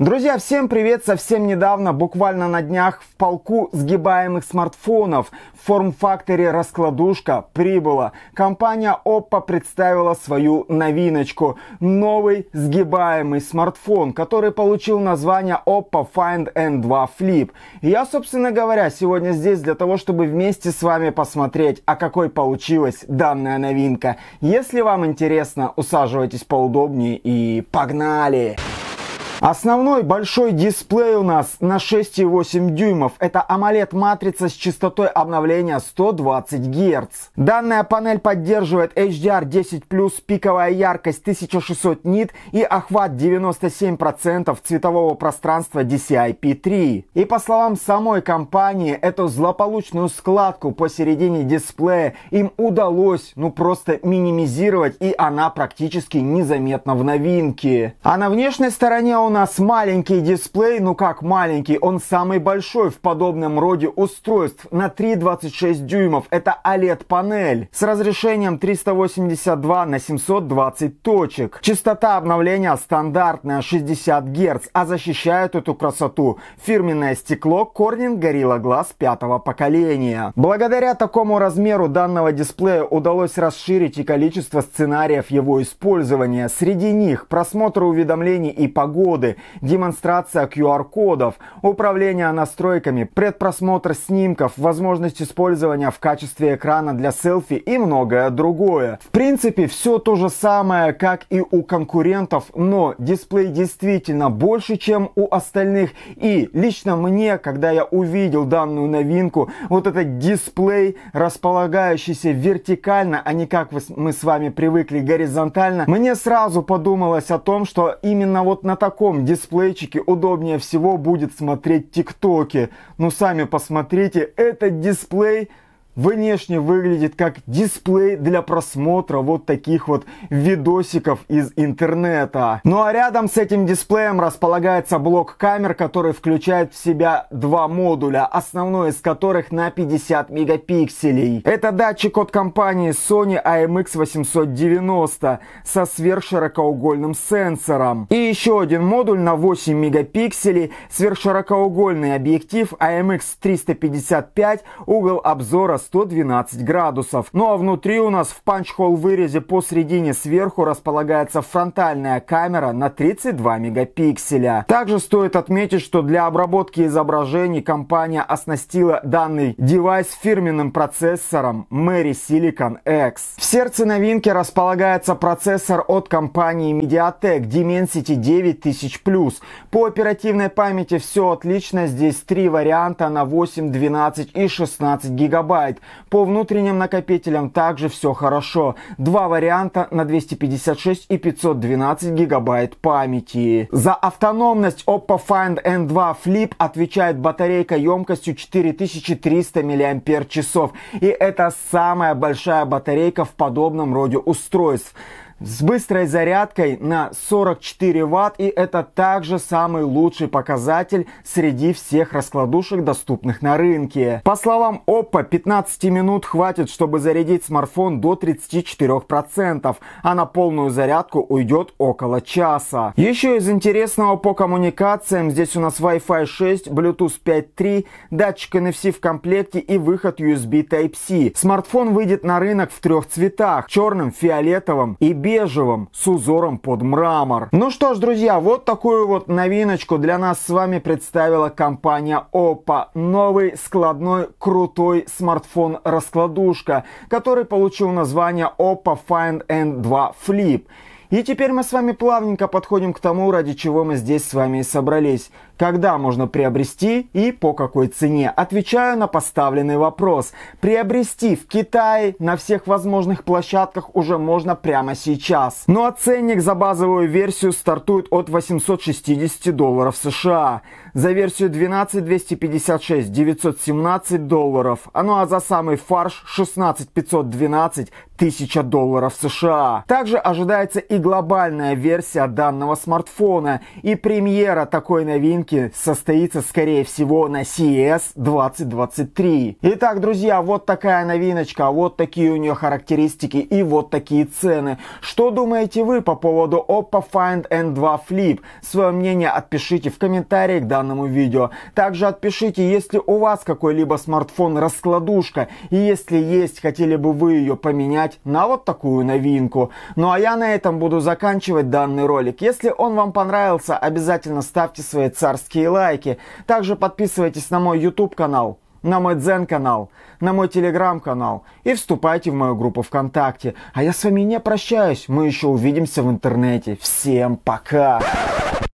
Друзья, всем привет! Совсем недавно, буквально на днях, в полку сгибаемых смартфонов в форм-факторе раскладушка прибыла. Компания Oppo представила свою новиночку. Новый сгибаемый смартфон, который получил название Oppo Find N2 Flip. И я, собственно говоря, сегодня здесь для того, чтобы вместе с вами посмотреть, а какой получилась данная новинка. Если вам интересно, усаживайтесь поудобнее и погнали! Погнали! Основной большой дисплей у нас на 6,8 дюймов. Это AMOLED-матрица с частотой обновления 120 Гц. Данная панель поддерживает HDR10+, пиковая яркость 1600 нит и охват 97% цветового пространства DCI-P3. И по словам самой компании, эту злополучную складку посередине дисплея им удалось ну просто минимизировать и она практически незаметна в новинке. А на внешней стороне у нас маленький дисплей, ну как маленький, он самый большой в подобном роде устройств на 3,26 дюймов. Это OLED-панель с разрешением 382 на 720 точек. Частота обновления стандартная 60 Гц, а защищает эту красоту фирменное стекло Corning Gorilla Glass пятого поколения. Благодаря такому размеру данного дисплея удалось расширить и количество сценариев его использования. Среди них просмотр уведомлений и погоды, коды демонстрация QR-кодов, управление настройками, предпросмотр снимков, возможность использования в качестве экрана для селфи и многое другое. В принципе, все то же самое, как и у конкурентов, но дисплей действительно больше, чем у остальных. И лично мне, когда я увидел данную новинку, вот этот дисплей, располагающийся вертикально, а не как мы с вами привыкли горизонтально, мне сразу подумалось о том, что именно вот на таком каком дисплейчике удобнее всего будет смотреть тиктоки. Ну сами посмотрите, этот дисплей внешне выглядит как дисплей для просмотра вот таких вот видосиков из интернета. Ну а рядом с этим дисплеем располагается блок камер, который включает в себя два модуля, основной из которых на 50 мегапикселей. Это датчик от компании Sony AMX890 со сверхширокоугольным сенсором. И еще один модуль на 8 мегапикселей, сверхширокоугольный объектив AMX355, угол обзора 112 градусов. Ну а внутри у нас в панч-холл вырезе посредине сверху располагается фронтальная камера на 32 мегапикселя. Также стоит отметить, что для обработки изображений компания оснастила данный девайс фирменным процессором Mary Silicon X. В сердце новинки располагается процессор от компании MediaTek Dimensity 9000+. По оперативной памяти все отлично, здесь три варианта на 8, 12 и 16 гигабайт. Lite. По внутренним накопителям также все хорошо. Два варианта на 256 и 512 гигабайт памяти. За автономность Oppo Find N2 Flip отвечает батарейка емкостью 4300 мАч. И это самая большая батарейка в подобном роде устройств с быстрой зарядкой на 44 Вт, и это также самый лучший показатель среди всех раскладушек, доступных на рынке. По словам Oppo, 15 минут хватит, чтобы зарядить смартфон до 34%, а на полную зарядку уйдет около часа. Еще из интересного по коммуникациям, здесь у нас Wi-Fi 6, Bluetooth 5.3, датчик NFC в комплекте и выход USB Type-C. Смартфон выйдет на рынок в трех цветах, черным, фиолетовым и белым бежевом с узором под мрамор. Ну что ж, друзья, вот такую вот новиночку для нас с вами представила компания Oppo. Новый складной крутой смартфон-раскладушка, который получил название Oppo Find N2 Flip. И теперь мы с вами плавненько подходим к тому, ради чего мы здесь с вами и собрались – когда можно приобрести и по какой цене? Отвечаю на поставленный вопрос. Приобрести в Китае на всех возможных площадках уже можно прямо сейчас. Ну а ценник за базовую версию стартует от 860 долларов США. За версию 12 256 917 долларов. А ну а за самый фарш 16 512 1000 долларов США. Также ожидается и глобальная версия данного смартфона. И премьера такой новинки выставки состоится, скорее всего, на CES 2023. Итак, друзья, вот такая новиночка, вот такие у нее характеристики и вот такие цены. Что думаете вы по поводу Oppo Find N2 Flip? Свое мнение отпишите в комментарии к данному видео. Также отпишите, если у вас какой-либо смартфон раскладушка и если есть, хотели бы вы ее поменять на вот такую новинку. Ну а я на этом буду заканчивать данный ролик. Если он вам понравился, обязательно ставьте свои царские царские лайки. Также подписывайтесь на мой YouTube канал, на мой Дзен канал, на мой Телеграм канал и вступайте в мою группу ВКонтакте. А я с вами не прощаюсь, мы еще увидимся в интернете. Всем пока!